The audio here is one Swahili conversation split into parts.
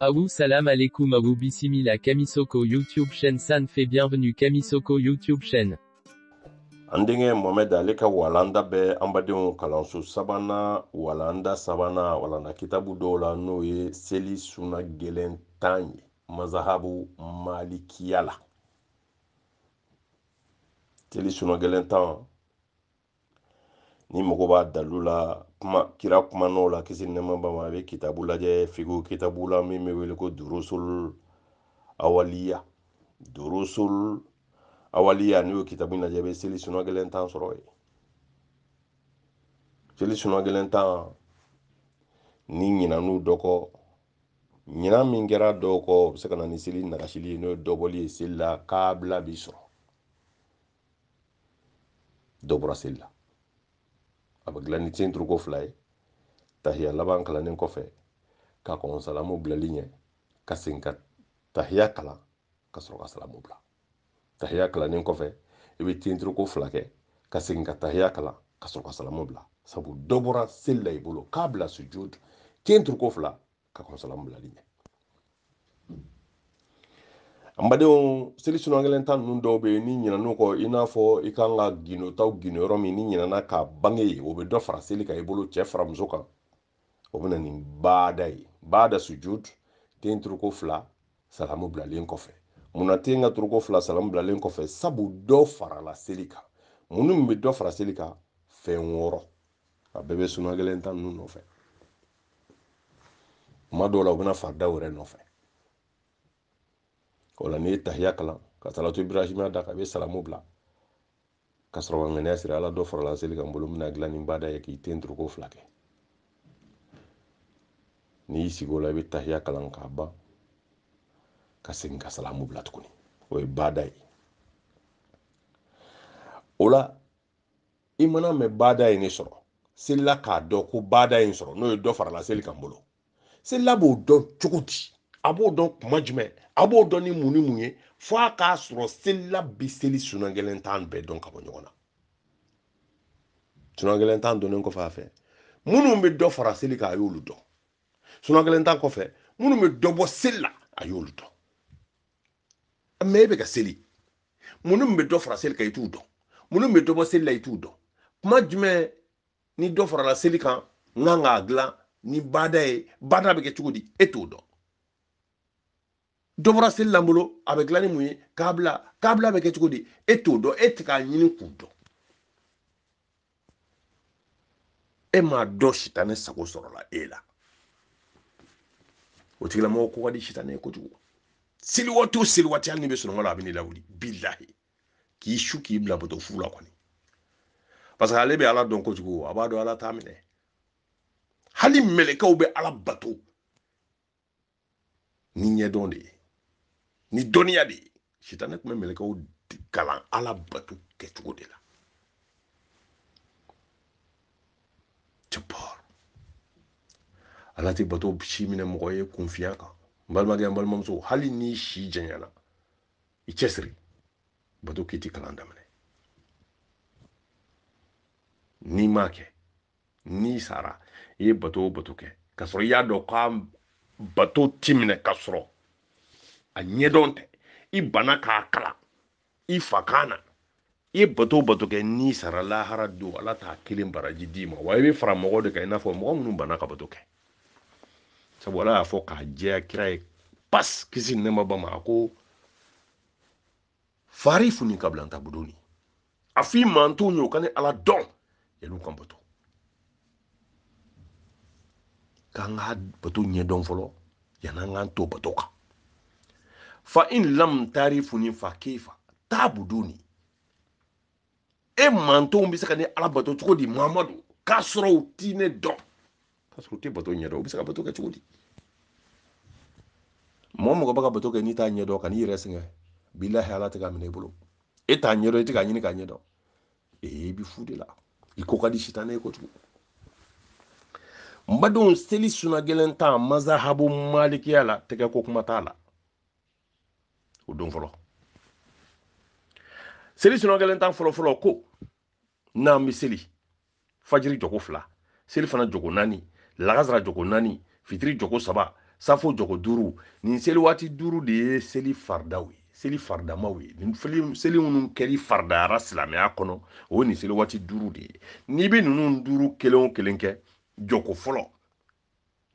Aou salam alaikum aou Bisimila Kamisoko YouTube chaîne fait bienvenue Kamisoko YouTube chaîne. Andenge Mohamed Aleka walanda be Ambadeon Kalansu sabana walanda sabana walanda kitabu dɔw noe. n'o suna mazahabu malikiala. suna ni Mokoba Dalula. kuma kira kuma n'o la kisi nɛma ba ma a bɛ kitabu je figu kitabu la mi bɛ wele ko durusul awaliya durusul awaliya n'i y'o kitabu in lajɛ i seli suno gelen tan soro yen seli suno gelen tan ni ɲinan'u dɔ kɔ ɲinan min kɛra dɔw kɔ o se kana ni seli na kashili n'o ye dɔbɔli ye seli la kabla biso dobra sɔrɔ seli la a bɛ dilan ni cɛnturu ko fila ye tahiya laban kalannen kɔfɛ ka kɔn salamu bilali ɲɛ ka segin ka tahiya kalan ka sɔrɔ ka salamu bila tahiya kalannen kɔfɛ i bɛ cɛnturu ko fila kɛ ka segin ka tahiya kalan ka sɔrɔ ka salamu bila sabu dɔ bɔra seli la i bolo k'a bila sujudu cɛnturu ko fila ka kɔn salamu bilali ɲɛ an badenw selisu angilɛnta ninnu dɔw bɛ yen ni ɲinɛn'u kɔ i n'a fɔ i kan ka gindotaw gindo yɔrɔ min ni ɲinɛna ka bange ye o bɛ dɔ fara seli kan i bolo cɛ fara muso kan o bɛ na nin baada ye baada sujud ten turuko fila salamu bilalen kɔfɛ munna ten ka turuko fila salamu bilalen kɔfɛ sabu dɔ farala seli kan mun min bɛ dɔ fara seli kan fɛn wɔɔrɔ a bɛɛ bɛ sunu angilɛnta ninnu nɔfɛ kuma dɔw la u bɛna faridaw yɛrɛ nɔfɛ o n'i tahiya kalan ka salatu ibrahima da ka be salamu bila ka sɔrɔ ka ŋaniya siri ala dɔ farala seli kan n bolo n bɛna dilan ni bada ye k'i ten ko fila kɛ n'i y'i sigi o la i bɛ tahiya kalan k'a ba ka segin ka salamu bila tuguni o ye bada ye o la i mana mɛn bada ye ne sɔrɔ selila k'a dɔn ko bada in sɔrɔ n'o ye dɔ farala seli kan n bolo selila b'o dɔn cogo di a b'o dɔn kuma jumɛn a b'o dɔn ni mun ni mun ye fo a k'a sɔrɔ selila bi seli sunankɛlen t'an bɛɛ dɔn ka bɔ ɲɔgɔn na sunankɛlen t'an donnen kɔfɛ a fɛ minnu bɛ dɔ fara seli kan a y'olu dɔn sunankɛlen t'an kɔfɛ minnu bɛ dɔ bɔ seli la a y'olu dɔn mɛ e bɛ ka seli minnu bɛ dɔ fara seli kan i t'u dɔn minnu bɛ dɔ bɔ seli la i t'u dɔn kuma jumɛn ni dɔ farala seli kan n kan k'a dilan ni bada ye bada bɛ kɛ cogo di e t'o dɔn dɔ bɔra seli la n bolo a bɛ dilan ni mun ye kabila kabila bɛ kɛ cogo di e t'o dɔn e tɛ k'a ɲini k'u dɔn e m'a dɔn sitanɛ sago sɔrɔla e la o tigilamɔgɔ ko ka di sitanɛ ye kojugu seliwa t'o seliwa tɛ hali n'i bɛ sunɔgɔ la a bɛ n'i lawuli bilahi k'i su k'i bila bato fu la kɔni parce que ale bɛ ala dɔn kojugu a b'a dɔn ala t'a minɛ hali mɛlɛkɛw bɛ ala bato ni ɲɛdɔn de ye ni dɔnniya de ye sitanɛ tun bɛ mɛlɛkɛw kalan ala bato kɛcogo de la jabbar ala tɛ bato si minɛ mɔgɔ ye kunfiya kan n balimakɛ n balimamuso hali n'i si janyana i cɛsiri bato k'i ti kalan daminɛ n'i m'a kɛ n'i sara i ye bato o bato kɛ k'a sɔrɔ i y'a dɔn k'a bato ti minɛ ka sɔrɔ a ɲɛdɔn tɛ i bana k'a kala i fa kan i bato bato kɛ n'i sara lahara do ala t'a kelen baraji d'i ma wa i fara mɔgɔ de ka i n'a fɔ mɔgɔ bana ka bato kɛ sabu ala y'a k'a jɛya kira ye pas kisi ni nɛma ba ma a ko fari funi kabila tabudoni a f'i man ka ala dɔn yɛlɛw kan bato k'an ka bato ɲɛdɔn fɔlɔ yan'an k'an to bato kan fa in lam tarifu ni fa keifa tabuduni e manto be saka ni alabato ala di mamadu kasro sɔrɔ do ti ne dɔn k'a sɔrɔ u tɛ bato ɲɛdɔn u be se ka bato di mɔgɔ mɔgɔ bɛ ka bato kɛ n'i t'a nyado ka n'i yɛrɛ sɛgɛn bilahi ala ta ka bulu e t'a ɲɛdɔn e ti k'a nyini k'a nyado e bi fu de la i ko ka di sitanɛ ko tu n badenw seli suna gɛlɛn mazahabu malikiya la tɛgɛ ko kuma t'a la o don fɔlɔ seli sunɔ kelen tan fɔlɔ ko n'an bɛ seli fajiri jogo fila seli fana jogo naani lakasara jogo naani fitiri jogo saba safo jogo duuru nin seli waati duuru de ye seli faridaw ye seli faridamaw ye nin seli minnu kɛli faridayara silamɛya kɔnɔ o ye nin seli waati duuru de ye n'i bɛ ninnu duuru kelen o kelen kɛ jogo fɔlɔ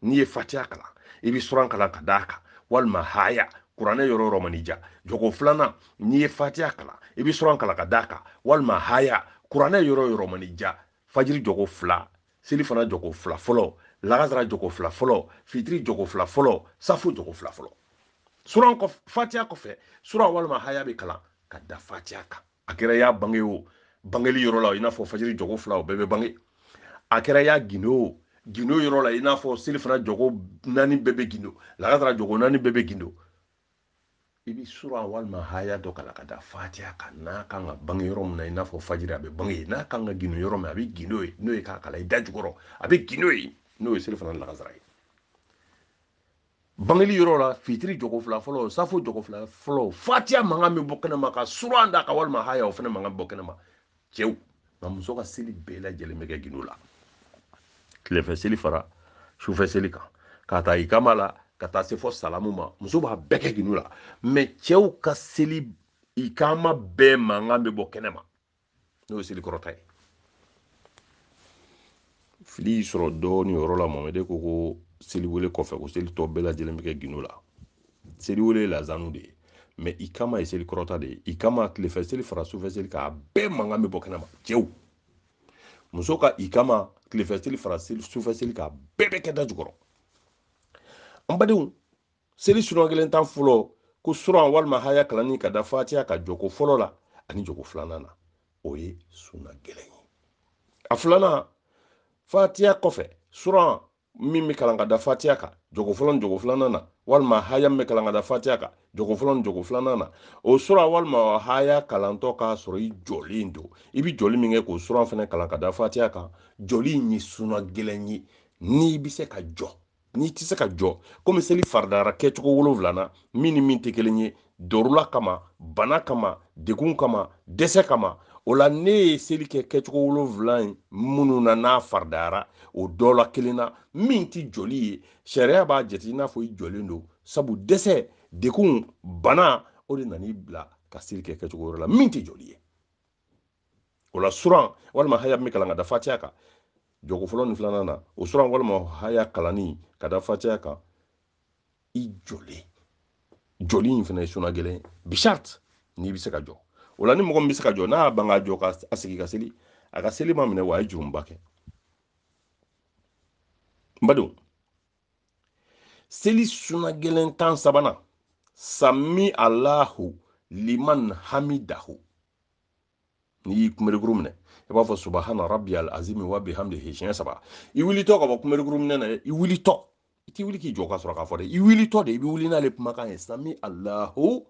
n'i ye fatiya kalan i bɛ suran kalan ka d'a kan walima haya kuranɛ yɔrɔ yɔrɔ mani ja jogo filanan n'i ye fatiya kalan i bɛ sɔrɔ kalan ka d'a kan walima haya kuranɛ yɔrɔ yɔrɔ mani ja fajiri jogo fila selifana jogo fila fɔlɔ lakasara jogo fila fɔlɔ fitiri jogo fila fɔlɔ safo jogo fila fɔlɔ suran kɔf fatiya kɔfɛ suran walima haya bɛ kalan ka da fatiya kan a kɛra y'a bange o bangeli yɔrɔ la i n'a fɔ fajiri jogo fila o bɛɛ bɛ bange a kɛra y'a gindo o gindo yɔrɔ la i n'a fɔ selifana jogo naani bɛɛ bɛ gindo lakasara jogo naani bɛɛ bɛ gindo i bi sura walima haya dɔ kala ka da fatiya kan n'a kan ka bange yɔrɔ min na i n'a fɔ fajiri a bɛ bange ye n'a kan ka gindo yɔrɔ min a bɛ gindo ye n'o ye k'a kala i da jukɔrɔ a bɛ gindo ye n'o ye selifana lakasara ye bangeli yɔrɔ la fitiri jogo fila fɔlɔ safo jogo fila fɔlɔ fatiya mankan bɛ bɔ kɛnɛma ka suran da ka walima haya o fana mankan bɛ bɔ kɛnɛma cɛw nka muso ka seli bɛɛ lajɛlen bɛ kɛ gindo la tilefɛ seli fara sufɛ seli kan k'a ta i kama la ka taa se fɔ salamu ma muso b'a bɛɛ kɛ giniw la mɛ cɛw ka seli i kama bɛɛ mankan bɛ bɔ kɛnɛ ma n'o ye selikɔrɔta ye fili y'i sɔrɔ dɔɔni yɔrɔ la mamɛde ko ko seliwele kɔfɛ ko seli tɔ bɛɛ lajɛlen bɛ kɛ giniw la seliwele ye lazanu de ye mɛ i kama ye selikɔrɔta de ye i kama tilefɛ seli fara sufɛ seli k'a bɛɛ mankan bɛ bɔ kɛnɛ ma cɛw muso ka i kama tilefɛ seli fara sufɛ seli k'a bɛɛ bɛ kɛ da jukɔrɔ an badenw seli sunɔgɔ kelen tan fɔlɔ ko suran walima haya kalanni ka da fatiya ka jɔko fɔlɔ la ani jɔko filanan na o ye sunna gɛlɛn ye a filanan fatiya kɔfɛ suran min bɛ kalan ka da fatiya kan jogo fɔlɔ ni jogo filanan na walima haya min bɛ kalan ka da fatiya kan jogo fɔlɔ ni jogo filanan na o sura walima haya kalantɔ k'a sɔrɔ i jɔlen don i bɛ jɔli min kɛ k'o sura fana kalan ka da fatiya kan jɔli in ye suna gɛlɛn ye n'i bɛ se ka jɔ n'i tɛ se ka jɔ komi seli faridara kɛcogo wolonwula min ni min tɛ kelen ye dorula kama bana kama degun kama dɛsɛ kama o la ne ye seli kɛ kɛcogo wolonwula ye minnu na n'a faridayara o dɔ la kelen na min tɛ joli ye sariya b'a jate i n'a fɔ i jɔlen don sabu dɛsɛ degun bana o de nan'i bila ka seli kɛ kɛcogo wɛrɛ la min tɛ joli ye o la suran walima haya min kalan ka da fatiya kan jɔgo fulon ni filanan na usura sura walima haya kalani kada da fatiya kan i jɔlen jɔli in fɛnɛ ye bishart n'i be se ka jɔ o ni mɔgɔ min be se ka jɔ n'a banga ka ka asiki ka seli a ka seli ma minɛ wa a ye jurumba seli suna gɛlɛn tan sabana sami allahu liman hamidahu n'i y'i kunberekuru minɛ i b'a fɔ subahana rabbi al azimi wa bihamdihi siɲɛ saba i wulitɔ ka bɔ kunberekuru minɛ na i wulitɔ i t'i wuli k'i jɔ ka sɔrɔ k'a fɔ dɛ i wulitɔ de i bɛ wuli n'ale kumakan ye sami alahu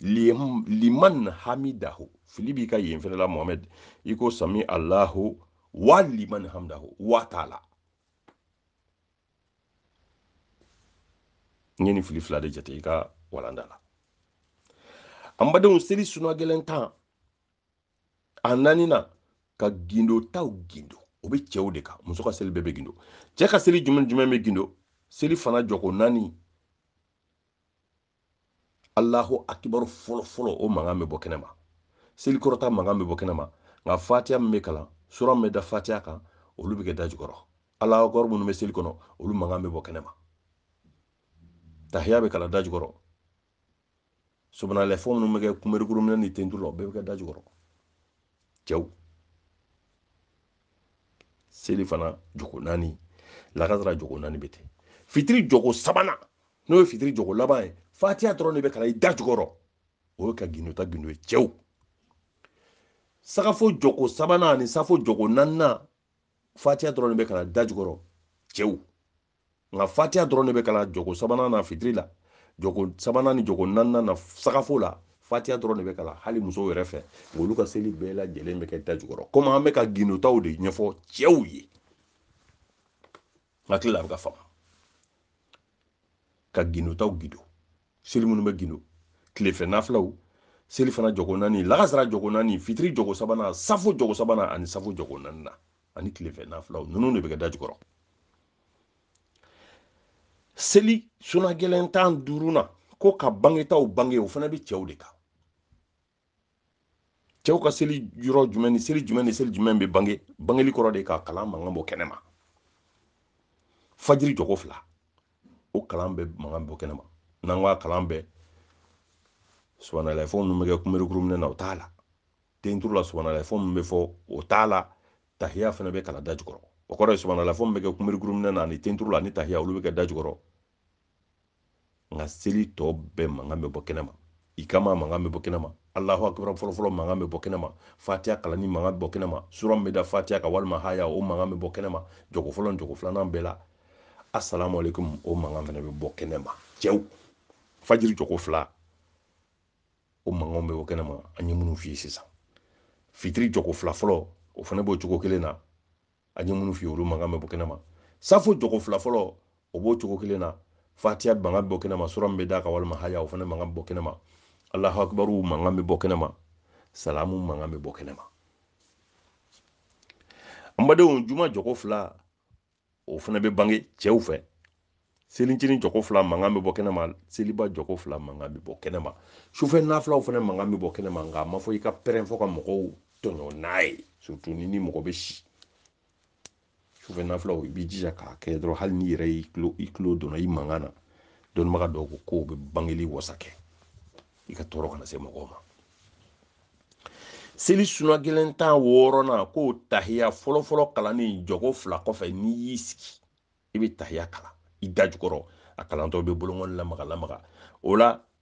liman hamidahu fili b'i ka yen fɛnɛ la mohamɛd i ko sami alahu wa liman hamidahu wa t'a la n ye nin fili fila de jate i ka walanda la an badenw seli sunɔ tan a naani na ka gindo taw gindo o bɛ cɛw de kan muso ka seli bɛɛ bɛ gindo cɛ ka seli jumɛn jumɛn bɛ gindo seli fana jɔko nani alahu akibaru fɔlɔ fɔlɔ o mankan bɛ bɔ kɛnɛma selikɔrɔta mankan bɛ bɔ kɛnɛma nka fatiya min bɛ kalan sura min bɛ da fatiya kan olu bɛ kɛ da jukɔrɔ akibaru minnu bɛ seli kɔnɔ olu mankan bɛ bɔ kɛnɛma tahiya bɛ kalan da jukɔrɔ sobanalɛfɔ minnu bɛ kɛ kunberekurun ni tentu la bɛɛ bɛ kɛ da cɛw seli fana jogo naani lakasara jogo naani bɛ fitiri jogo sabanan n'o fitiri jogo laban fatiya dɔrɔn de bɛ kalan i da jukɔrɔ o ye ka gindo ta gindo ye cɛw sagafo jogo sabanan ani safo jogo naaninan fatiya dɔrɔn de bɛ kalan da jukɔrɔ cɛw nka fatiya dɔrɔn de bɛ kalan jogo sabanan na fitiri la jogo sabanan ni jogo naaninan na sagafo la fatiya dɔrɔn de bɛ k'a la hali musow yɛrɛ fɛ olu ka seli bɛɛ lajɛlen bɛ kɛ da jukɔrɔ komi an bɛ ka gindotaw de ɲɛfɔ cɛw ye n hakili la a bɛ ka faamu ka gindotaw gindo seli minnu bɛ gindo tilefɛ nafilaw seli fana jɔko naani lakasara jɔko naani fitiri jɔko sabanan safo jɔko sabanan ani safo jɔko naani na ani tilefɛ nafilaw ninnu de bɛ kɛ da jukɔrɔ seli sunagɛlɛn tan duurunan ko ka bangetaw bange o fana bɛ cɛw de kan cɛw ka seli yɔrɔ jumɛn ni seli jumɛn ni seli jumɛn bɛ bange bangeli kɔrɔ de ka kalan mankan bɔ kɛnɛma fajiri jɔgo fila o kalan bɛ mankan bɔ kɛnɛma n'an a kalan bɛɛ fɛnw ninnu bɛ kɛ kunberekuru minɛ na o t'a la den turu la fɛnw min bɛ fɔ o t'a la tahiya fana bɛ kala da jukɔrɔ o kɔrɔ ye subanalafɛn min bɛ kɛ kunberekuru minɛ na ani den turu la ani tahiya olu bɛ kɛ da nka seli tɔ bɛɛ mankan bɛ bɔ kɛnɛma i kama mankan bɛ bɔ kɛnɛma alahu akbar fɔlɔfɔlɔ mankan bɛ bɔ kɛnɛma fatiya kalanni mankan bɛ bɔ kɛnɛma sura min bɛ da fatiya ka walima haya o mankan bɛ bɔ kɛnɛma jogo fɔlɔ ni jogo filanan bɛɛ la assalamu alaikum o mankan fana bɛ bɔ kɛnɛma cɛw fajiri jogo fila o mankan bɛ bɔ kɛnɛma an ye minnu f'i ye sisan fitiri jogo fila fɔlɔ o fana b'o cogo kelen na an ye minnu f'i ye olu mankan bɛ bɔ kɛnɛma safo jogo fila fɔlɔ o b'o cogo kelen na fatiya mankan bɛ bɔ kɛnɛma sura min bɛ da ka walima haya o fana mankan bɛ bɔ kɛnɛma allahu akbaru mankan bɛ bɔ kɛnɛma salamu mankan bɛ bɔ kɛnɛma an juma jɔgo fla o fana be bange cɛw fɛ selincinin jɔgo fila mankan bɛ bɔ kɛnɛma seliba jɔgo fila mankan bɛ bɔ kɛnɛma sufɛ nafilaw fana mankan bɛ bɔ kɛnɛma ma fɔ i ka pɛrɛn ka mɔgɔw tɔɲɔ n'a surtout ni ni mɔgɔ bɛ si sufɛ nafilaw i b'i k'a kɛ dɔrɔn n'i yɛrɛ y'i tulo i tulo donna i mankan ko k'o bangeli wasa ikatoroka na se mɔgɔw seli suna gɛlɛn tan wɔɔrɔnan k'o tahiya fɔlɔfɔlɔ kalannen jɔgo fila kɔfɛ n'i y'i sigi i bɛ tahiya kalan i da jukɔrɔ a kalantɔ bɛ bolokɔni lamaga lamaga o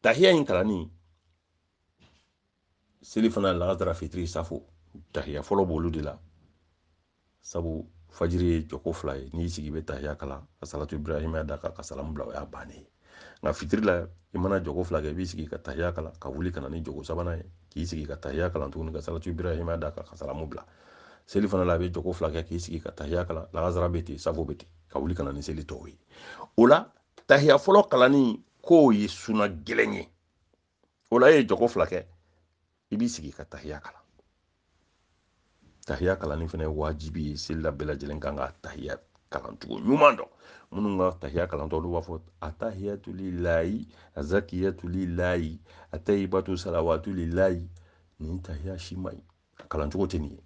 tahiya in kalanni seli fana lakadara fitiri safo tahiya fɔlɔ b'olu de la sabu fajiri ye jɔko n'i sigi i tahiya kalan ka salatu ibrahima ka salamu bila y'a bannen nka fitiri la i mana jogo fila kɛ i b'i sigi ka tahiya kalan ka wuli ka na ni jogo sabanan ye k'i sigi ka tahiya kalan tuguni ka salatu ibrahima da kan ka salamu bila seli fana la a bɛ jogo fila kɛ k'i sigi ka tahiya kalan lakasara bɛ ten safo bɛ ten ka wuli ka na ni seli tɔw ye o la tahiya fɔlɔ kalanni k'o ye suna gɛlɛn ye o la e ye jogo fila kɛ i b'i sigi ka tahiya kalan tahiya kalanni fana ye wajibi ye seli la bɛɛ lajɛlen kan ka tahiya kalancogo ɲuman dɔ minnu ka tahiya kalantɔ olu b'a fɔ atahiyatuli layi azakiyatuli layi atahibatu salawatuli layi nin tahiya si ma ɲi a kalancogo tɛ nin ye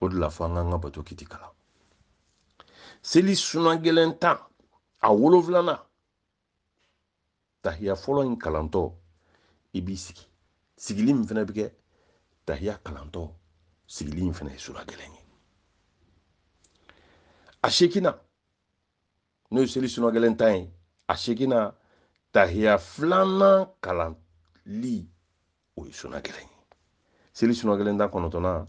o de la fɔ an k'an ka bato kiti kalan seli sunan gɛlɛn tan a wolonfilanan tahiya fɔlɔ in kalantɔ i b'i sigi sigili min fana bɛ kɛ tahiya kalantɔ sigili in fana ye sura gɛlɛn ye a seginna n'o ye seli sunɔ gɛlɛn tan ye a seginna tahiya filanan kalanli o ye sunɔ gɛlɛn ye seli sunɔ gɛlɛn tan kɔnɔntɔnna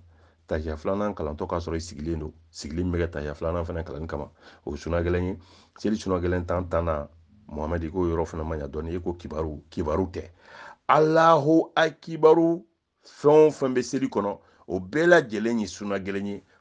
tahiya filanan kalantɔ k'a sɔrɔ i sigilen don sigilen bɛ kɛ tahiya filanan fana kalanni kama o ye sunɔ gɛlɛn ye seli sunɔ gɛlɛn tan tan na mohamɛdi i k'o yɔrɔ fana ma ɲa dɔɔni i ko kibaru kibaru tɛ alahu akibaru fɛn o fɛn bɛ seli kɔnɔ o bɛɛ lajɛlen ye sunɔ gɛlɛn ye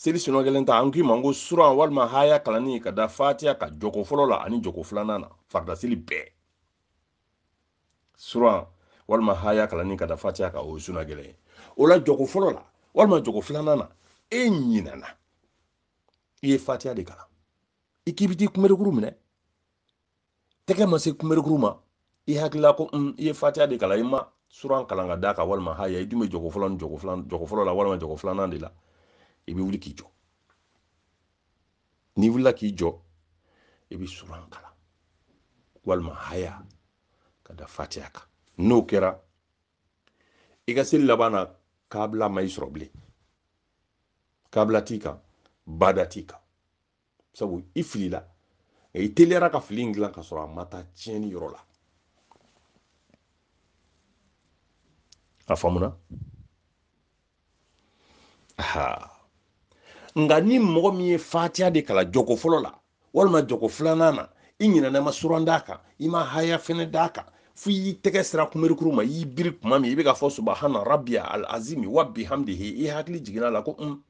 seli sunɔ kelen ta an k'i ma ko suran walima haya kalanni ka da fatiya ka joko fɔlɔ la ani joko filanan na faridaseli bɛɛ suran walima haya kalanni ka da fatiya ka o ye sunɔ o la joko fɔlɔ la walima joko filanan na e ɲinana i ye fatiya de kalan i k'i bi t'i kunberekuru minɛ tɛgɛ ma se kunberekuru ma i hakilila ko un i ye fatiya de kalan i ma suran kalan ka d'a kan walima haya i dun bɛ joko fɔlɔ ni jɔko filanan jɔko fɔlɔ la walima jɔko filanan de la i bɛ wuli kijo jɔ n'i i bɛ suran kalan haya ka da n'o kɛra i ka seli laban na kabila ma i kan bada tika kan sabu i filila nka i teliyara ka fili in ka sɔrɔ a ma tiɲɛni yɔrɔ la a faamuna aha nga ni mɔgɔ min ye fatiya de kala jɔko fɔlɔ la walima jɔko filanan na i ɲinana ma suran d'a kan i ma haya fɛnɛ d'a kan fo y'i tɛgɛ sira kunberikuru ma y'i biri kuma min i bɛ ka fɔ subahana rabbiya al azimi wa bihamdihi i hakili jiginna la ko un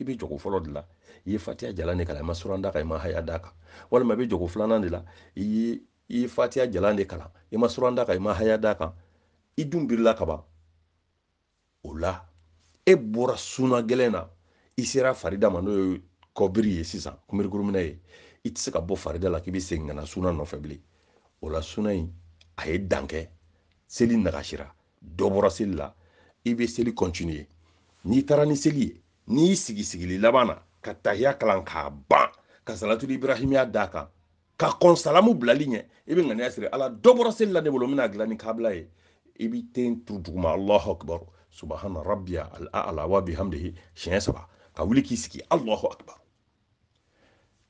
i bɛ jɔgo fɔlɔ de la i ye fatiya jalan de kalan i ma suran d'a kan i ma haya d'a kan walima i bɛ jɔgo filanan de la i ye i ye fatiya jalan de kalan i ma suran d'a kan i ma haya d'a kan i dun birila kaban o la e bɔra suna gɛlɛn na i sera farida ma n'o ye kɔbiri ye sisan kunbirikuruminɛ ye i tɛ se ka bɔ farida la k'i bɛ segin ka na suna nɔfɛ bilen o la suna in a ye dan seli nagasira dɔ bɔra seli la i bɛ seli kɔntiniye n'i taara ni seli ye n'i sigi sigili laban na ka tahiya kalan k'a ban ka salatuli ibrahimiya d'a kan ka kɔn salamu bilali ɲɛ i bɛ ŋaniya siri ala dɔ bɔra seli la ne bolo n bɛna kabila ye i ten turu duguma alahu akibaru subahana al ala wa bihamdihi siɲɛ saba ka wuli sigi allahu akbar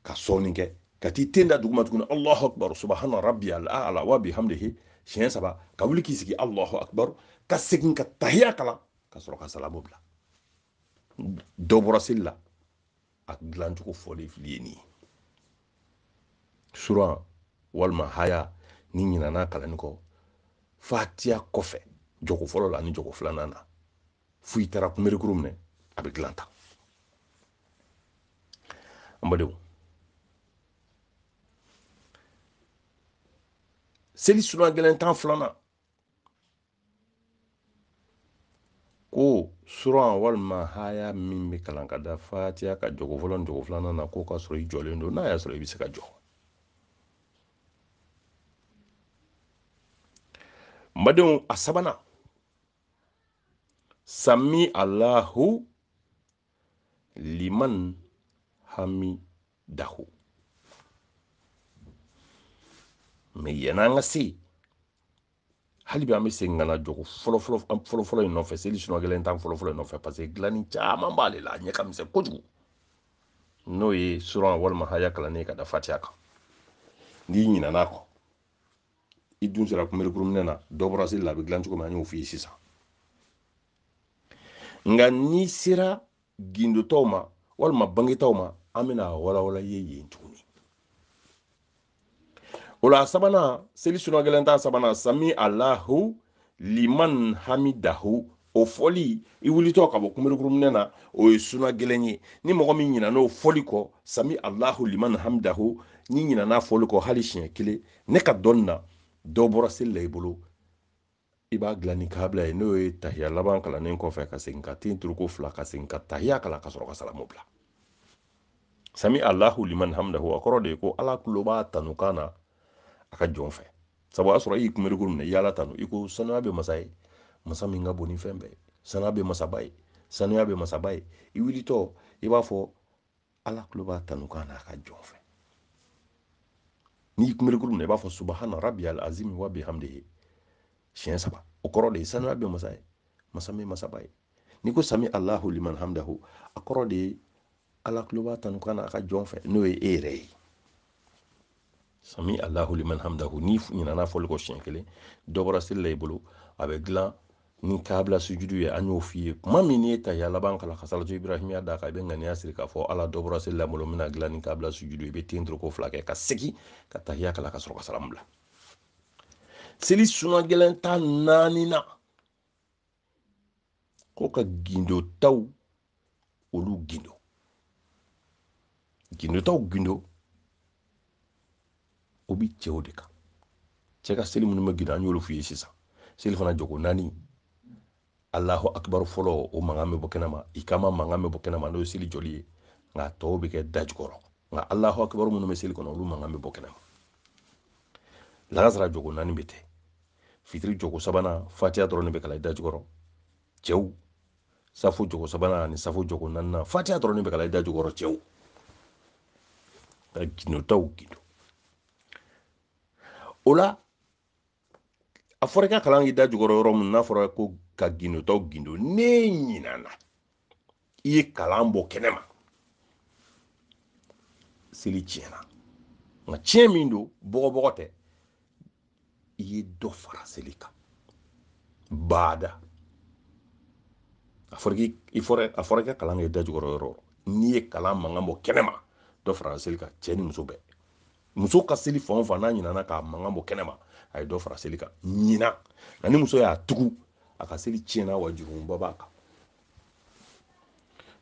ka sɔɔni kɛ ka t'i duguma tuguni allahu akbar subahana rabbi ala wa bihamdihi siɲɛ saba ka wuli k'i sigi allahu akbar ka segin ka tahiya kalan ka sɔrɔ ka salamu bila dɔ bɔra seli la a dilancogo fɔlen fili ye nin ye suran walima haya ni ɲinana kalanni kɔ fatiya kɔfɛ jogo fɔlɔ la ani jogo filanan na fo i taara kunberekuru minɛ a bɛ dilan tan seli suna gelen tan filanan ko suran walima haya min bɛ kalan ka da fatiya ka jogo fɔlɔ ni jogo filanan na k'o ka sɔrɔ i jɔlen don n'a y'a sɔrɔ i bɛ se ka jɔ n badenw a sabanan sami alahu liman hamidahu mais yɛn'an ka se hali bi an bɛ segin ka na jɔgo fɔlɔfɔlɔ fɔlɔfɔlɔ in nɔfɛ seli sunɔgɔ gɛlɛn tan fɔlɔfɔlɔ in nɔfɛ parce que dilanni caman b'ale la a ɲɛ ka n'o ye suran walima haya kalannen ka da fatiya kan n'i ɲinɛn'a kɔ i la a bɛ ma an bɛna walawala ye yen tuguni o la sabanan seli sunɔ gɛlɛn ta sabanan sami alahu liman hamidahu o fɔli i wulitɔ ka bɔ kunberekurunminɛ na o ye suna ye ni mɔgɔ min ɲina n'o fɔli kɔ sami alahu liman hamidahu ni ɲina n'a fɔli kɔ hali siɲɛ kelen ne ka dɔni na dɔ bɔra seli la i bolo i b'a dilan ni kabila ye n'o ye tahiya laban kalannen kɔfɛ ka segin ka ten turuko fila ka segin ka tahiya kalan ka sɔrɔ ka salamu bila sami allahu liman hamdahu a kɔrɔ de ko ala tulo b'a tanu kan na a ka jɔn fɛ sabu a sɔrɔ i y'i kunbereko minɛ i y'ala tanu i ko sanuya bɛ masa ye masa min ka bon ni fɛn bɛɛ ye sanuya bɛ masaba ye sanuya bɛ masaba ye i wilitɔ i b'a fɔ ala tulo b'a tanu kan na a ka jɔn fɛ n'i y'i kunbereko minɛ i b'a fɔ subahana rabi azimi wa bi siɲɛ saba o kɔrɔ de ye sanuya bɛ masa ye masa min masaba ye n'i ko sami allahu liman hamdahu a kɔrɔ de ye ala tuloba tanukan na a ka jɔn fɛ n'o ye e yɛrɛ ye sami alahu liman hamdahu ni ɲinana fɔli kɔ siɲɛ kelen dɔ bɔra seli la i bolo a bɛ dilan ni kabila sujudu ye an y'o f'i ye kuma min n'i ye ta laban kala kasalatu ibrahimiya d'a kan i bɛ ŋaniya siri k'a fɔ ala dɔ bɔra seli la n bolo n bɛna dilan ni kabila sujudu ye i bɛ ten dɔrɔn fila kɛ ka segin ka tahiya kala ka sɔrɔ ka salamu bila seli suna ta naani na ko ka gindo taw olu gindo gindo taw gindo o bi cɛw de kan cɛ ka seli minnu bɛ gindo an y'olu f'i ye sisan seli fana jogo naani alahu akibaru fɔlɔ o mankan bɛ bɔ kɛnɛma i kama mankan bɛ bɔ kɛnɛma n'o ye seli joli ye nka tɔw bɛ kɛ da nka alahu akibaru minnu bɛ seli kɔnɔ olu mankan bɛ bɔ kɛnɛma lakasara jogo naani bɛ tɛ fitiri jogo sabanan fatiya dɔrɔn de bɛ kalan i da cɛw safo jogo sabanan ani safo jogo naaninan fatiya dɔrɔn de bɛ kalan i da cɛw kino taw kino o a fɔra i ka kalan k'i da jukɔrɔ yɔrɔ min n'a fɔra ko ka gindotaw gindo ne ɲinana i ye kalan bɔ kɛnɛ ma seli tiɲɛna nka tiɲɛ min don bɔgɔbɔgɔ tɛ i ye dɔ fara seli kan baada a fɔra i ka kalan kɛ da jukɔrɔ yɔrɔ n'i ye kalan mankan bɔ kɛnɛ ma dɔ fara seli kan cɛ ni muso bɛɛ muso ka seli fan o fan n'a ɲinana k'a mankan bɔ kɛnɛma a ye dɔ fara seli kan ɲina ani muso y'a tugu a ka seli tiɲɛna wa jurumunba b'a kan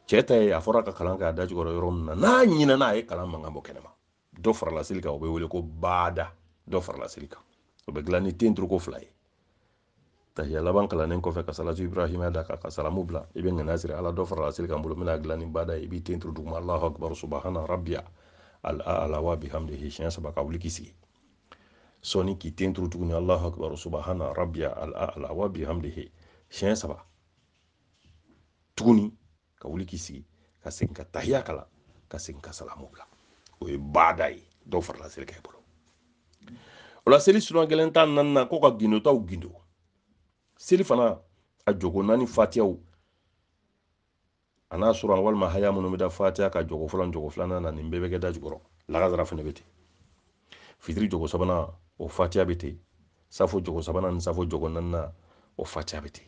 cɛ ta ye a fɔra ka kalan kɛ a dajukɔrɔ yɔrɔ min na n'a ɲinana a ye kalan mankan bɔ kɛnɛma dɔ farala seli kan o bɛ wele ko baada dɔ farala seli kan o bɛ dilan ni den fila ye tahiya laban kalannen kɔfɛ ka salatu ibrahima da ka ka salamu bila i bɛ ŋana siri ala dɔ fara laseli kan bolo n bɛna bada i b'i ten duguma alahu akbar subahana rabbiya ala wa bihamdihi siɲɛ saba ka wuli k'i sigi k'i ten tuguni alahu akbar subahana rabbiya ala wa bihamdihi siɲɛ saba tuguni ka wuli k'i ka segin ka tahiya kala ka segin ka salamu bila o ye baada ye dɔw fara laseli kan bolo o la seli surunya gɛlɛn tan naani ko ka gindotaw gindo seli fana a jogo naani fatiyaw a n'a sura walima haya minnu bɛ da fatiya ka jogo fɔlɔ ni jogo filanan na nin bɛɛ bɛ kɛ da jukɔrɔ lakazara fana bɛ ten fitiri jogo sabanan o fatiya bɛ ten safo jogo sabanan ni safo jogo naaninan o fatiya bɛ ten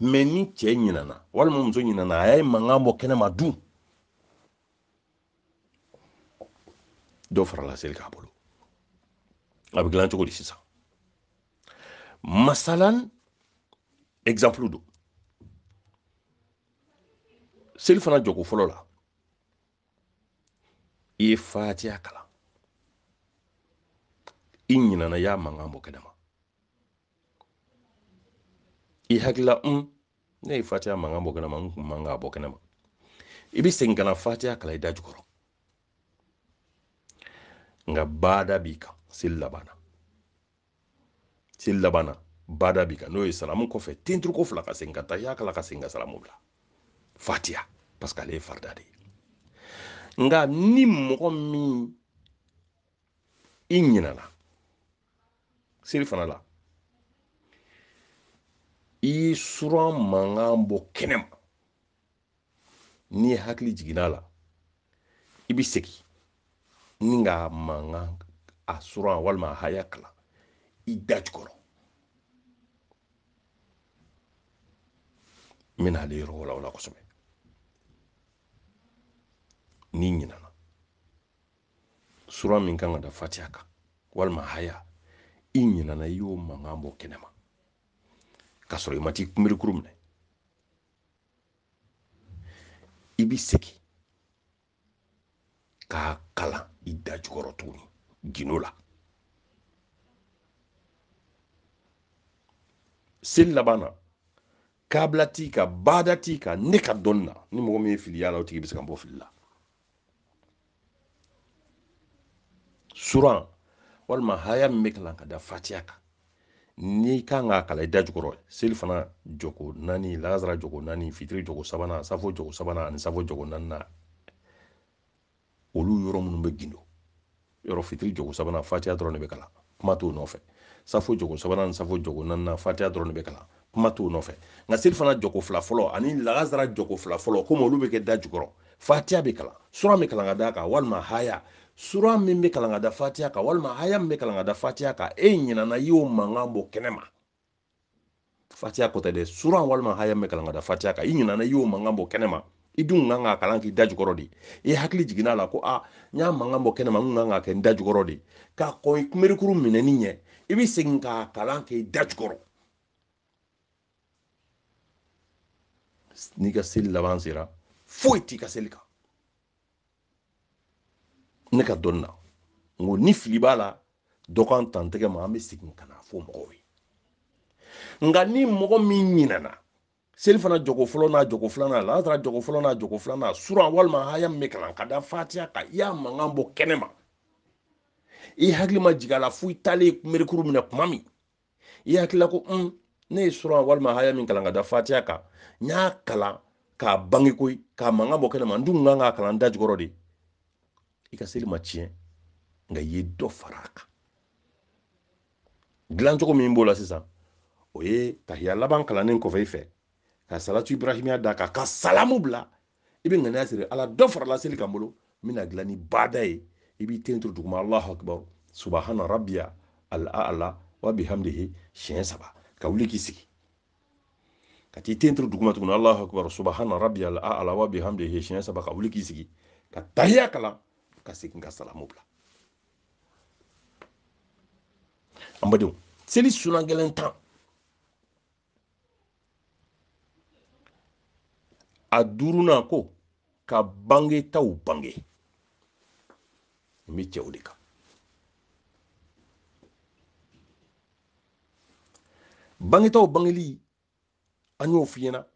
mɛ ni cɛ ɲinana walima muso ɲinana a y'a ye mankan bɔ kɛnɛma dun dɔ farala seli k'a bolo a bɛ dilan cogo di sisan masalan exemple do seli fana joko fɔlɔ la i ye fatiya kalan i ɲinana y'a mankan bɔ kɛnɛ i hakilila un ne ye fatiya mankan bɔ kɛnɛ ma n kun man k'a bɔ kɛnɛ ma i bɛ segin kana fatiya kalan i da jukɔrɔ nka baada b'i kan seli laban seli labana bada bi kan n'o ye salamu kɔfɛ tenturuko fila ka sen ka taa y'a kala ka sen ka salamu bila fatiya parce que ye farida de ye nka ni mɔgɔ min i ɲinana seli fana la i ye suran mankan bɔ kɛnɛma n'i ye hakili jigin'a la i bi segi ni ka mankan a suran walima a haya kalan ihtiyaç koro n ale yɔrɔ wala kosɛbɛ n'i ɲinana sura min kan ka da fatiya kan walima haya i ɲinana i y'o mankan bɔ kɛnɛma k'a sɔrɔ i ma t'i kunbirikuru minɛ i bi segin k'a kalan i da tuguni gindo la seli labana kabla t'i kan baada t'i kan ne ka dɔnni na ni mɔgɔ min ye fili y'a la o tigi bɛ se ka bɔ fili la suran walima haya min bɛ kalan ka da fatiya kan n'i kan k'a kalan i da jukɔrɔ seli fana jɔko naani lakasara jɔko naani fitiri jɔko sabanan safo jɔko sabanan ani safo jɔko naaninan olu yɔrɔ minnu bɛ gindo yɔrɔ fitiri jɔko sabanan fatiya dɔrɔn de bɛ kalan kuma t'o nɔfɛ safo jogo sabanan safo jogo nana fatiya dɔrɔn de bɛ kalan kuma t'u nɔfɛ nka fana jogo fila fɔlɔ ani lagazara jogo fila fɔlɔ komi olu bɛ kɛ da jukɔrɔ fatiya bɛ kalan sura bɛ kalan ka d'a kan walima haya sura min bɛ kalan ka da fatiya kan walima haya min bɛ kalan ka da fatiya kan e ɲinana i y'o mankan bɔ kɛnɛ ma fatiya kɔtɛ dɛ sura walima haya min bɛ kalan ka da fatiya kan i ɲinana i y'o mankan bɔ kɛnɛ ma i dun kan ka kalan k'i da jukɔrɔ de i hakili jiginna a la ko a n y'a mankan bɔ kɛnɛ ma n kan ka kɛ n da jukɔrɔ de k'a kɔn i kunberikuru minɛni ɲɛ i bɛ segin k'a kalan k'i da jukɔrɔ n'i ka seli laban sera foyi t'i ka seli kan ne ka dɔnni na n ko ni fili b'a la dɔ k'an tan tɛgɛ ma an bɛ segin ka na fɔ mɔgɔw ye nka ni mɔgɔ min ɲinɛna seli fana jogo fɔlɔ n'a jogo filanan lansara jogo fɔlɔ n'a jogo filanan suran walima haya min bɛ kalan ka da fatiya kan i y'a mankan bɔ kɛnɛ ma i hakili ma jigin a la fo i taalen merikuru minɛ kuma min i hakilila ko un ne ye suran walima haya min kalan ka da fatiya kan y'a kalan k'a bange koyi k'a mankan bɔ kɛnɛ n dun kan k'a kalan n de i ka seli ma tiɲɛ nka i ye dɔ fara a kan dilancogo min b'o la sisan o ye tahiya laban kalannen kɔfɛ i fɛ ka salatu ibrahimiya da kan ka salamu bila i bɛ ŋaniya siri ala dɔ farala seli kan bolo n bɛna dilan ni ye ibi tentu tɛgɛ turu duguma akbar subhana rabbiya a'la wa bihamdihi siɲɛ saba ka wuli k'i sigi ka t'i tɛgɛ turu duguma tuguni allahu akbar subhana rabbiya a'la wa bihamdihi siɲɛ saba ka wuli k'i sigi ka tahiya kala ka segin ka salamu bla ambadu seli sunan gelen tan aduruna ko ka bange tau bange mitjavnika. Bangetaw bangeli an y'o f'i ɲɛna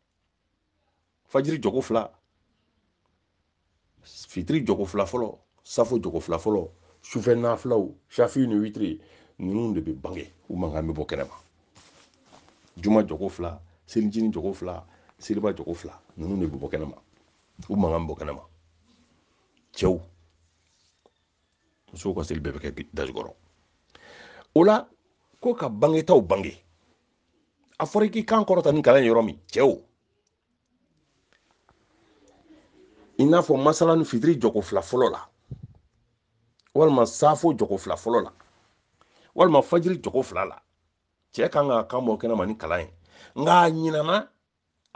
fajiri jogo fla fitri jogo fila fɔlɔ safo jogo fila fɔlɔ sufɛ nafilaw safi ni witiri ninnu de bɛ bange u mankan bɛ juma jogo fila selicinin jogo fila seliba jogo fila ninnu de bɛ bɔ kɛnɛma u mankan so ka seli bɛɛ bɛ kɛ dajukɔrɔ o la ko ka bangetaw bange a fɔra i k'i kan kɔrɔta ni kalan yɔrɔ min cɛw i n'a fɔ masala ni fitiri jɔko fila fɔlɔ la walima safo jɔko fila fɔlɔ la walima fajiri jɔko fila la cɛ kan ka kan bɔ kɛnɛma ni kalan ye nka a ɲinana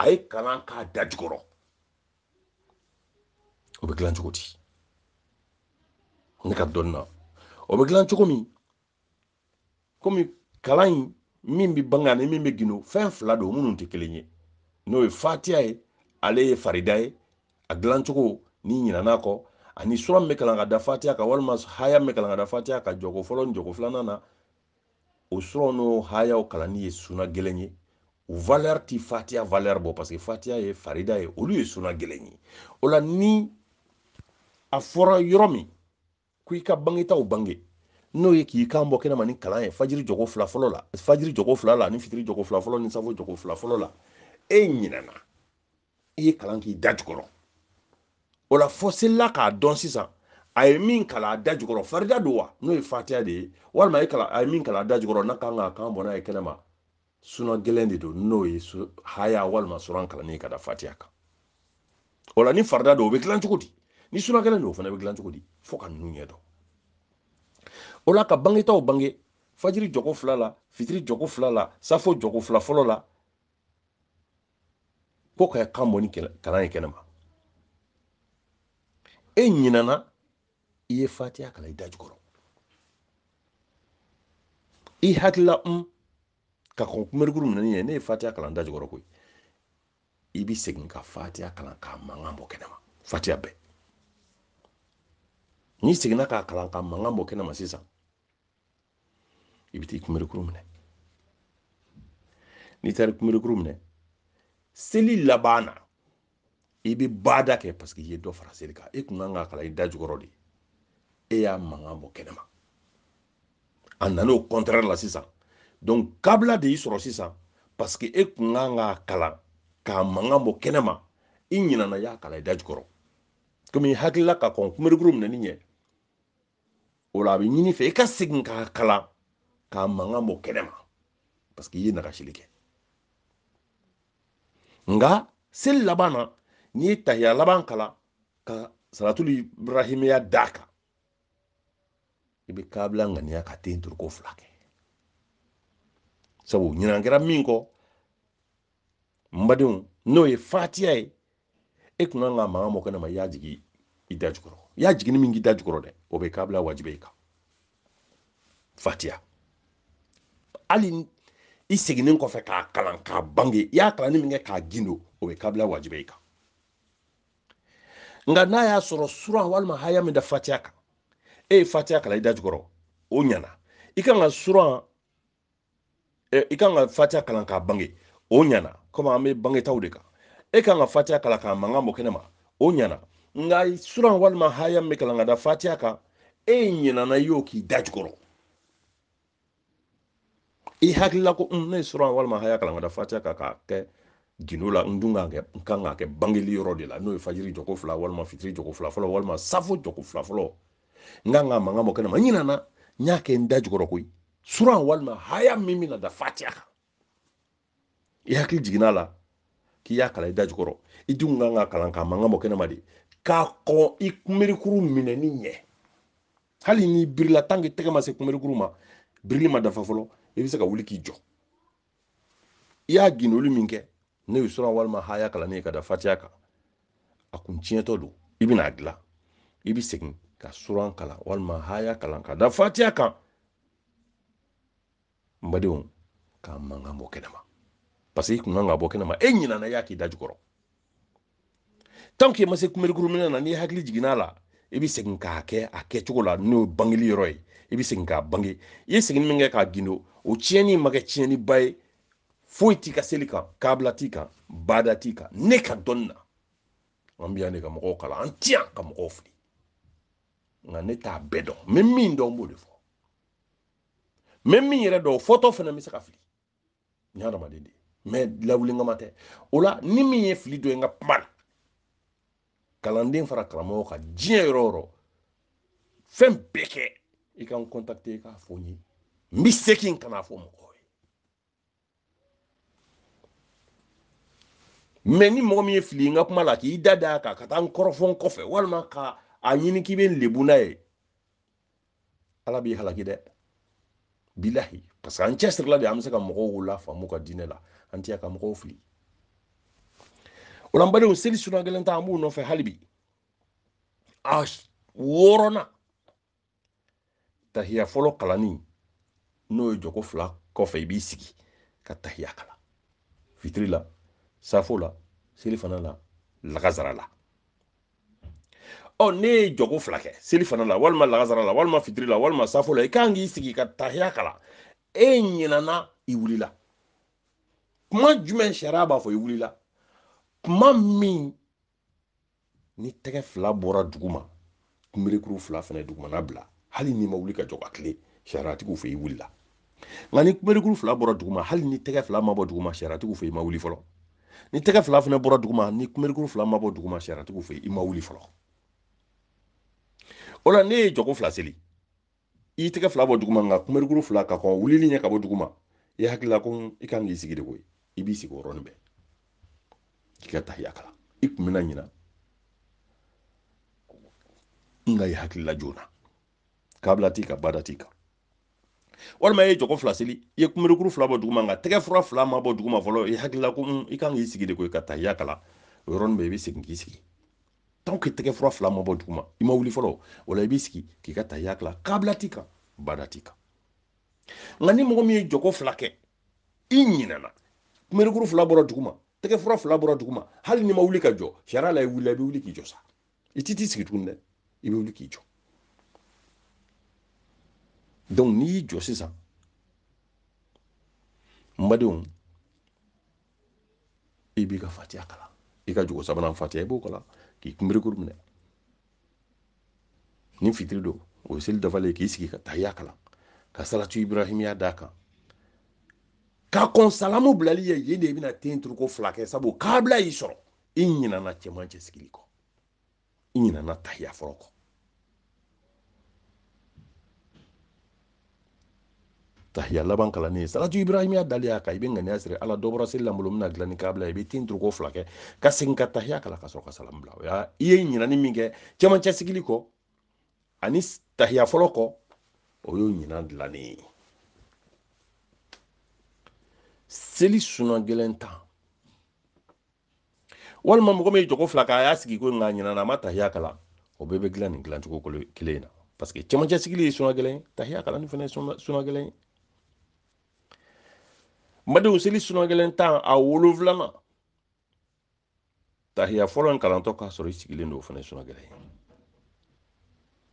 a ye kalan k'a o bɛ dilan ne ka dɔnni o bɛ dilan cogo min komi kalan in min bɛ banga ani min bɛ gindo fɛn fila don minnu tɛ kelen ye n'o ye fatiya ye ale ye farida ye a dilancogo n'i ɲinɛna kɔ ani sura min bɛ kalan ka da fatiya kan walima haya min bɛ kalan ka da fatiya kan jɔko fɔlɔ ni jɔko filanan na o suraw n'o hayaw kalanni ye suna gɛlɛn ye u valeur ti fatiya valeur bɔ parce que fatiya ye farida ye olu ye suna gɛlɛn ye o la ni a fɔra yɔrɔ min ko i ka bangetaw bange n'o ye k'i kan bɔ kɛnɛma ni kalan ye fajiri jɔgo fila fɔlɔ la fajiri jɔgo fila la ni fitiri jɔgo fila fɔlɔ ni safo jɔgo fila fɔlɔ la e ɲinɛna i ye kalan k'i da jukɔrɔ o la fɔ selila k'a dɔn sisan a ye min kala a da jukɔrɔ farida don wa n'o ye fatiya de ye walima e a ye min kala a da jukɔrɔ n'a kan ka kan bɔ n'a ye kɛnɛma sunan gɛlɛn de don n'o ye haya walima suran kalanni ka da fatiya kan o la ni farida don o bɛ dilan cogo di ni suna kelen don o fana bɛ dilan cogo di fo ka ninnu ɲɛ dɔn o la ka bangetaw bange fajiri jɔgo fila la fitiri jɔgo fila la safo jɔgo fila fɔlɔ la ko ka kan bɔ ni kalan ye kɛnɛma e ɲinana i ye fatiya kalan i dajukɔrɔ i hakilila un ka kɔn kunbɛrikuru minɛni ye ne ye fatiya kalan dajukɔrɔ koyi i bi segin ka fatiya kalan k'a mankan bɔ kɛnɛma fatiya bɛɛ n'i seginna k'a kalan ka manga mbo kɛnɛ ma ibiti i bɛ n'i taara kunberekuru seli labana ibi bada ke baada ye do fara seli k'a e y'a manga bɔ kɛnɛ ma a nan'o la sisa donc kabla de y'i sisa paski paseke e kun kala k'a manga mbo mankan ma inyina na y'a kala ida jukoro kumi komi ka o la a bɛ ɲini fɛ i ka segin k'a kalan k'a mankan bɔ kɛnɛ ma parce que i ye nakasili kɛ nka seli laban na n'i ye tahiya laban kalan ka salatul ibrahimiya d'a kan i bɛ kabila ŋaniya ka ten turuko fila kɛ sabu ɲinan kɛra min kɔ n badenw n'o ye fatiya ye e kun kan ka mankan bɔ kɛnɛ ma i y'a jigi i y'a jigini mingi da jukoro de obe kabla kabila wajibi i kan fatiya hali i seginen k'a kalan k'a bangi y'a kala ni kɛ k'a gindo obe kabla kabila wajibi i n'a y'a soro sura walima haya min da fatia ka e fatia kala da jukoro o ɲana i kan ka sura e ikan ga fatia kalan k'a bangi o ɲana komi an bɛ bangetaw de kan e kan ga fatia kala k'a manga mo kenema ma o ɲana nka suran walima haya min bɛ kalan ka da fatiya kan e ɲinana i y'o k'i da jukɔrɔ e i hakilila ko mm, ne ye suran walima haya kalan ka da fatiya kan k'a kɛ gindo la n dun kan ka kɛ bangeli yɔrɔ de la n'o ye fajiri jɔko fila walima fitiri jɔko fila fɔlɔ walima safo jɔko fila fɔlɔ n kan ka mankan bɔ kɛnɛma n ɲinana n y'a kɛ n da jukɔrɔ koyi suran walima haya min na da fatiya kan i e hakili jiginna a la k'i y'a kalan i da jukɔrɔ i dun kan ka kalan k'a mankan bɔ kɛnɛma de k'a kɔn i kunberikuru minɛni ɲɛ hali n'i birila tan k'i tɛgɛ ma se kunberikuru ma birili ma dafa fɔlɔ i bɛ se ka wuli k'i jɔ i y'a gindoли min kɛ ne ye sura walima haya kalan ne ye ka da fatiya kan a kun tiɲɛtɔ don i bɛn'a dilan i bɛ segin ka suran kalan walima haya kalan ka da fatiya kan n k'a mankan bɔ kɛnɛma parce que i kun kan ka bɔ kɛnɛma e ɲinana i y'a k'i da tant que mase ma se kunbelekuruminɛ na n'i hakili jigin'a la i bi segin k'a kɛ a kɛcogo la n'o bangeli yɔrɔ ye i be segin k'a bange i ye segin min kɛ k'a gindo o tiɲɛni ma kɛ tiɲɛniba ye foyi t'i ka seli kan kabila t'i kan bada t'i kan ne ka dɔnni na an bi yan de ka mɔgɔw kala an ti yan ka mɔgɔw fili nka ne t'a bɛɛ dɔn n bɛ min dɔn n b'o de fɔ n bɛ min yɛrɛ dɔn o fɔtɔ fana bɛ se ka fili n ye adamaden de ye mɛ lawuli kama tɛ o la ni min ye fili don n ka kuma la kalanden fara karamɔgɔ ka diɲɛ yɔrɔ yɔrɔ fɛn bɛɛ kɛ i ka n kɔntakite i k'a fɔ n ye n bɛ segin ka n'a fɔ mɔgɔw ye mɛ ni mɔgɔ min ye fili n ka kuma la k'i da da kan ka taa n kɔrɔfɔ n kɔfɛ walima ka a ɲini k'i bɛ n lebu n'a ye ala b'i halaki dɛ bilahi parce que an cɛsirila de an bɛ se ka mɔgɔw la faamu ka diinɛ la an tɛ ka mɔgɔw fili olanbadenw seli surunya kelen ta an b'u nɔfɛ a wɔɔrɔnan tahiya fɔlɔ kalanni n'o ye jɔko fila kɔfɛ i b'i sigi ka tahiya kalan fitiri la safo la selifana la lagazara la ɔ ne ye jɔko fila kɛ selifana la walima lagazara la walima fitiri la walima safo la i kan k'i sigi ka tahiya kalan e ɲinana i wulila kuma jumɛn sariya b'a fɔ i wulila kuma min ni tɛgɛ fila bɔra dugu ma kunberekuru fila fana dugumana bila hali ni ma wuli ka jɔ ka tile sariyatigiw fɛ i wulila nka ni kunberekuru fila bɔra dugu ma hali ni tɛgɛ fila ma bɔ dugu ma sariyatigiw fɛ i ma wuli fɔlɔ ni tɛgɛ fila fana bɔra dugu ma ni kunberekuru fila ma bɔ dugu ma sariyatigiw fɛ i ma wuli fɔlɔ o la ne ye jago fila seli i tɛgɛ fila bɔ dugu ma nka kunberekuru fila ka kɔn wulili ɲɛ ka bɔ dugu ma i hakilila ko i kan k'i sigi de koyi i b'i sigi o yɔrɔnin bɛɛ k'i ka tahiya kalan i kun bɛna ɲina nka i hakilila joona kabila t'i ka bada t'i kan walima i ye jɔgɔ fila seli i ye kunberekuru fila bɔ duguma nga tɛgɛ fura fila ma bɔ duguma fɔlɔ ye hakilila ko mm, i kan k'i sigi de ko i ka tahiya kalan o yɔrɔnin bɛɛ i bɛ segin k'i sigi tant que tɛgɛ fura fila ma bɔ duguma ima wuli folo wala la i b'i sigi k'i ka tahiya kalan kabila bada tika nga ni mɔgɔ min ye jɔgɔ fila kɛ i ɲinɛna kunberekuru fila bɔra duguma tɛgɛ fura fila bɔra duguma hali ni ma wuli ka jɔ sariya la i wulila i bɛ wuli k'i jɔ sa i ti t'i sigi tuguni dɛ i bɛ wuli k'i jɔ donc n'i y'i jɔ sisan n badenw i b'i ka fatiya kalan i ka jogo sabanan fatiya i b'o kalan k'i kunberekuru minɛ ni fitiri do o ye seli dafalen k'i sigi ka taa kalan ka salatu ibrahimiya d'a kan ka kɔn salamu bilali ye yen de bɛna ten ko fila kɛ sabu kabila y'i sɔrɔ i ɲinana cɛman cɛsiri kɔ i ɲinana tahiya fɔlɔ kɔ tahiya laban kalannen ye salatu ibrahimiya dali a kan i bɛ ŋaniya siri ala dɔ bɔra seli lanbolo bɛna dilan ni kabila ye i bɛ ten fila kɛ ka segin ka kala ka sɔrɔ ka salamu bila o y'a i ye ɲinani min kɛ cɛman cɛsiri kɔ ani tahiya fɔlɔ kɔ o y'o ɲinan dilannen ye seli sunɔ gɛlɛn tan walima mɔgɔ min ye jɔgo fila kɛ a y'a sigi ko nka na a ma tahiya kala o bɛɛ bɛ dilan nin dilancogo kelen in na parce que cɛmancɛ sigili ye sunɔ gɛlɛn ye tahiya kala nin fana ye sunɔ gɛlɛn madenw seli sunɔ gɛlɛn tan a wolonfilanan tahiya fɔlɔ in kalantɔ k'a sɔrɔ i sigilen don o fana ye sunɔ gɛlɛn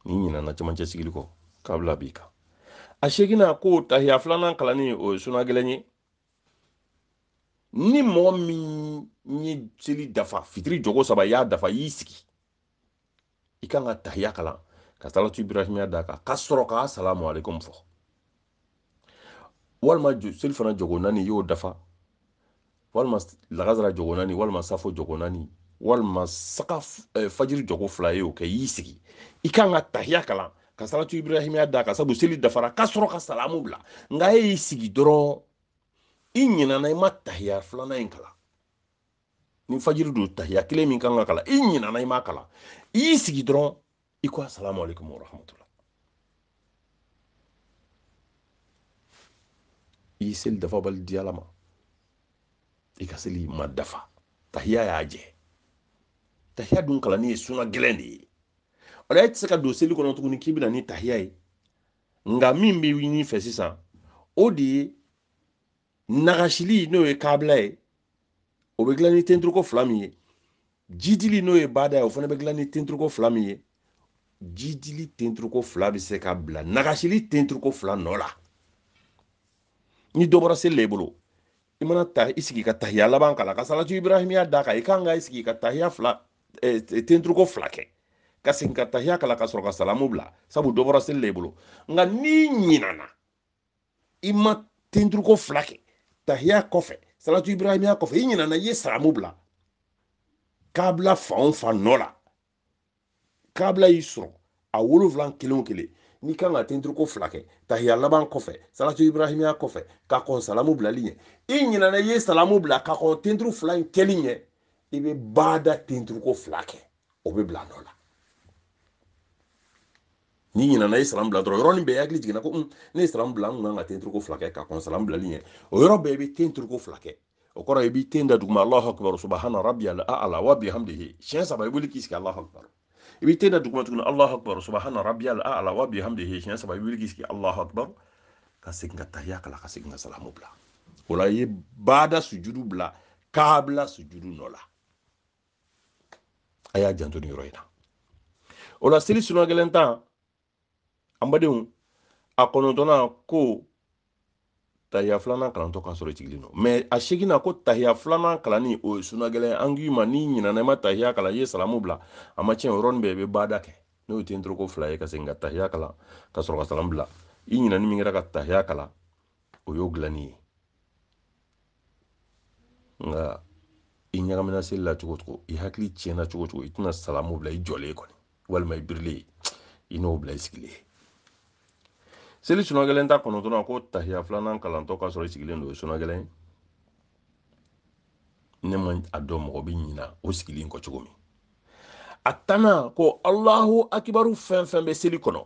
ye ni na cɛmancɛ sigili kɔ kabila b'i kan a seginna ko tahiya filanan kalanni o ye sunɔ gɛlɛn ye ni mɔgɔ min ye seli dafa fitiri jogo saba y'a dafa i y'i sigi i kan ka tahiya kalan ka salatu ibrahimiya d'a kan ka sɔrɔ k'a salamu alaikum fɔ walima seli fana jogo naani y'o dafa walima lakasara jogo naani walima safo jogo naani walima saga fajiri jogo fila y'o kɛ y'i sigi i kan ka tahiya kalan ka salatu ibrahimiya d'a kan sabu seli dafara ka sɔrɔ ka salamu bila nka e y'i sigi dɔrɔn i ɲinana i ma tahiya filanan in kalan ni fajiri don tahiya kile min kan ka kalan i ɲinana i ma kalan i y'i sigi dɔrɔn i ko alaikum warahmatullah i y'i seli dafa bali di ma i dafa tahiya y'a jɛ tahiya dun kalanni ye suna gɛlɛn de ye o la tɛ se ka don seli kɔnɔ tuguni k'i ni tahiya ye nka min bɛ ɲini fɛ sisan nagasili n'o ye kabila ye o bɛ dilan ni tenturuko fila min ye jidili n'o ye bada ye o fana bɛ dilan ni tenturuko fila min ye jidili tenturuko fila bɛ se ka bila nagasili tenturuko fila nɔ la ni dɔ bɔra seli la i bolo i mana ta i sigi ka tahiya laban k'a ka salatu ibrahimiya d'a kan i kan ka i sigi ka tahiya fila eh, tenturuko fila kɛ ka segin ka tahiya k'a ka sɔrɔ ka salamu bila sabu dɔ bɔra seli la i bolo nka n'i ɲinana i ma tenturuko fila kɛ tahiya kɔfɛ salatu ibrahimiya kɔfɛ i ɲinana i ye salamu bila k'a bila fan o fan nɔ la k'a y'i sɔrɔ a wolonfila kelen o kelen n'i kan ka tenturuko fila kɛ tahiya laban kɔfɛ salatu ibrahimiya kɔfɛ ka kɔn salamu bilali ɲɛ i ɲinana i ye salamu bila ka kɔn tenturu fila in kɛli ɲɛ i bɛ baada tenturuko fila kɛ o bɛ bila nɔ la ni na i salam bila dɔrɔn yɔrɔnin bɛɛ ya i hakili jiginna ko mm, ne ye salam bila n kun kan ka ten turuko fila kɛ ka kɔn salam bilali ɲɛ o yɔrɔ bɛɛ i bɛ ten turuko fila ya kɛ o kɔrɔ i b'i ten ya da duguma alahu akbar subahana rabbiyal a'la wa bihamdihi siɲɛ saba i wuli k'i sigi alahu akbar i b'i ten da duguma tuguni alahu akbar subahana rabbiyal a'la wa bihamdihi siɲɛ saba i wuli k'i sigi alahu akbar ka segin ka tahiya kala ka segin ka salamu bila o la i ye baada sujudu bila k'a sujudu nɔ la a y'a janto nin yɔrɔ in o la seli sunɔ An badenw a kɔnɔntɔnnan ko tahiya filanan kalantɔ ka sɔrɔ i sigilen don mɛ a seginna ko tahiya filanan kalanni o ye suna gɛlɛn an k'i ma n'i ɲinɛna i ma tahiya kalan i ye salamu bila a ma tiɲɛ o yɔrɔnin bɛɛ i bɛ baada kɛ n'o ye ten toroko fila ye ka segin ka tahiya kalan ka sɔrɔ ka salamu bila i ɲinɛni min kɛra ka tahiya kalan o y'o dilanni ye nka i ɲagamina seli la cogo cogo i hakili tiɲɛna cogo cogo i tɛna salamu bila i jɔlen kɔni walima i birilen i n'o bila i sigilen seli sunɔgɛlɛn ta kɔnɔntɔnna ko tahiya filanan kalantɔ ka sɔrɔ i sigilen don sunɔgɛlɛn ne ma a dɔn mɔgɔ bɛ ɲina o sigilen kɔ cogo min a tana ko alahu akibaru fɛn fɛn bɛ seli kɔnɔ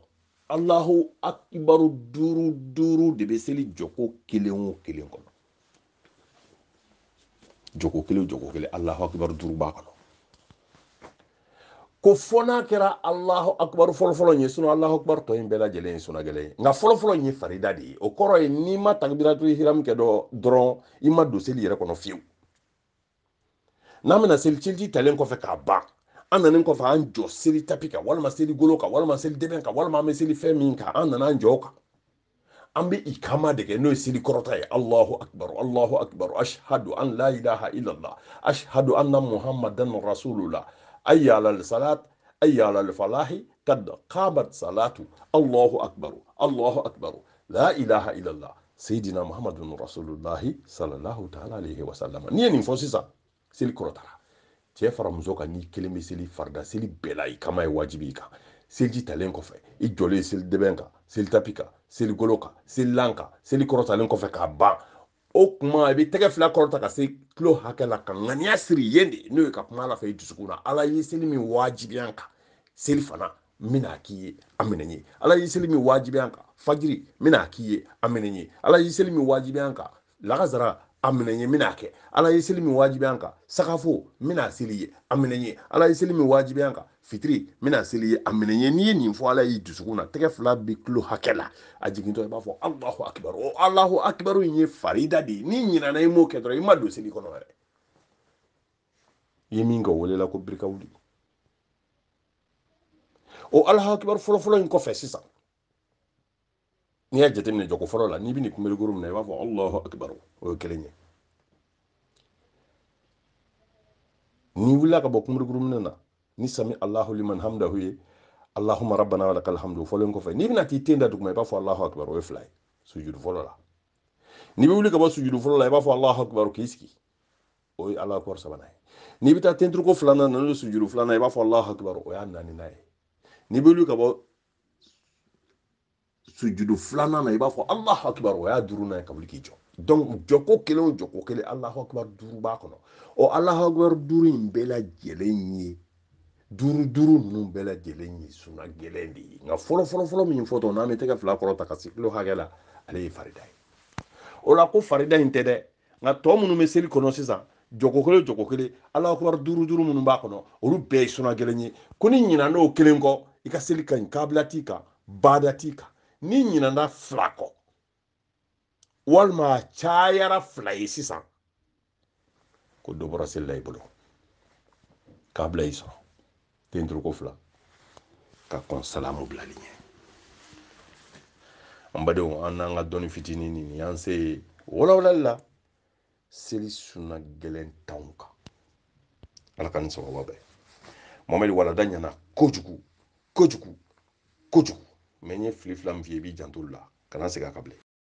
alahu akibaru duuru duuru de bɛ seli jɔko kelen o kelen kɔnɔ jɔko kelen jɔko kelen alahu akibaru duuru b'a kɔnɔ ko fɔ n'a kɛra alahu akubaru fɔlɔfɔlɔ ye sinɔ alahu akubaru tɔ in bɛɛ lajɛlen ye sunagɛlɛn ye nka fɔlɔfɔlɔ ye farida de ye o kɔrɔ ye n'i ma takibiratul hiramu kɛ dɔ dɔrɔn i ma don seli yɛrɛ kɔnɔ fiyewu n'an bɛna seli seliji talen kɔfɛ k'a ban an nanen kɔfɛ an jɔ seli tapi kan walima seli golo kan walima seli dɛbɛn kan walima an bɛ seli fɛn min kan an nana an jɔ o kan an bɛ ikama de kɛ n'o ye seli kɔrɔta ye alahu akibaru alahu akibaru ashadu an la ilaha illallah ashadu anna muhammadan rasulullah أي على الصلاة أي على الفلاح قد قامت صلاة الله أكبر الله أكبر لا إله إلا الله سيدنا محمد رسول الله صلى الله تعالى عليه وسلم نيني فوسيسا سيل كروتارا cɛ fara muso kan n'i kelen bɛ seli farida seli bɛɛ la i kama ye wajibi i kan seliji talen kɔfɛ i jɔlen seli dɛbɛn kan seli tapi kan seli golo kan seli lan kan seli kɔrɔtalen kɔfɛ k'a ban o kuma i bɛ tɛgɛ fila kɔrɔta ka se kilo hakɛ la ka ŋaniya siri yen de n'o ye ka kuma ala fɛ i dusukun na ala ye seli min wajibiya kan seli fana n bɛna k'i ye a minɛ ye ala ye seli min wajibiya kan fajiri n bɛna k'i ye a minɛ ye ala ye seli min wajibiya kan lakazara a minɛ ye n bɛna kɛ ala ye seli min wajibiya kan sagafo n bɛna seli ye a minɛ ye ala ye seli min wajibiya kan fitiri n bɛna seli ye a n'i ye nin fɔ ala y'i dusukun na tɛgɛ fila bi tulo hakɛ la a jigintɔ e i b'a fɔ allahu akibaru o allahu akibaru in ye farida de ye n'i ɲinana i m'o kɛ dɔrɔn i ma don seli kɔnɔ yɛrɛ i ye min kɛ o welela ko birika wuli o alahu akibaru fɔlɔfɔlɔ in kɔfɛ sisan n'i y'a jateminɛ jago fɔlɔ la n'i bɛ nin kunberekuru minɛ i b'a fɔ allahu akibaru o ye kelen ye n'i wulila ka bɔ kunberekuru minɛ na ni sami allahu liman hamdahu ye allahuma rabbana fo len ko fay n'i bi t'i ten da duguma i b'a fo allahu akbar o fly fila ye sujudu fɔlɔ la n'i bi wuli ka ba sujudu fɔlɔ la b'a fo allahu akbar k'i sigi o ye allahu akbar sabanan ni bi ta taa ko flana na n'o ye sujudu filanan b'a fo allahu akbar o y'a ni nay n'i bi wuli ka ba sujudu flana na b'a fo allahu akbar o y'a duurunan ka wuli k'i jo donc joko kelo joko kelo allahu akbar duru b'a ko no o allahu akbar duuru in jele lajɛlen duru duru ninnu bɛɛ lajɛlen ye suna gɛlɛn de ye nka fɔlɔ fɔlɔ fɔlɔ min fɔ tɔ n'an bɛ tɛgɛ fila kɔrɔta ka se kilo hakɛ la ale ye farida ye o la ko farida in tɛ dɛ nka tɔ minnu bɛ seli kɔnɔ sisan jɔgo kelen jɔgo kelen ala ka kibaru duuru duuru minnu b'a kɔnɔ olu bɛɛ ye suna gɛlɛn ye ko ni ɲinan n'o kelen kɔ i ka seli ka ɲi kabila t'i kan bada t'i kan ni ɲinan na fila kɔ walima a cayara fila ye sisan ko dɔ bɔra seli la i bolo kabila y'i sɔrɔ den ko fila ka kɔn salamu bilali ɲɛ an badenw an n'an ka dɔnni fitinin nin y'an se ye walawalali la seli suna gɛlɛn tanw kan ala ka nin sababa bɛɛ mamadi walada ɲɛna kojugu kojugu kojugu mɛ n ye fili fila min f'i ye i b'i jant'olu la kana segin a ka bilen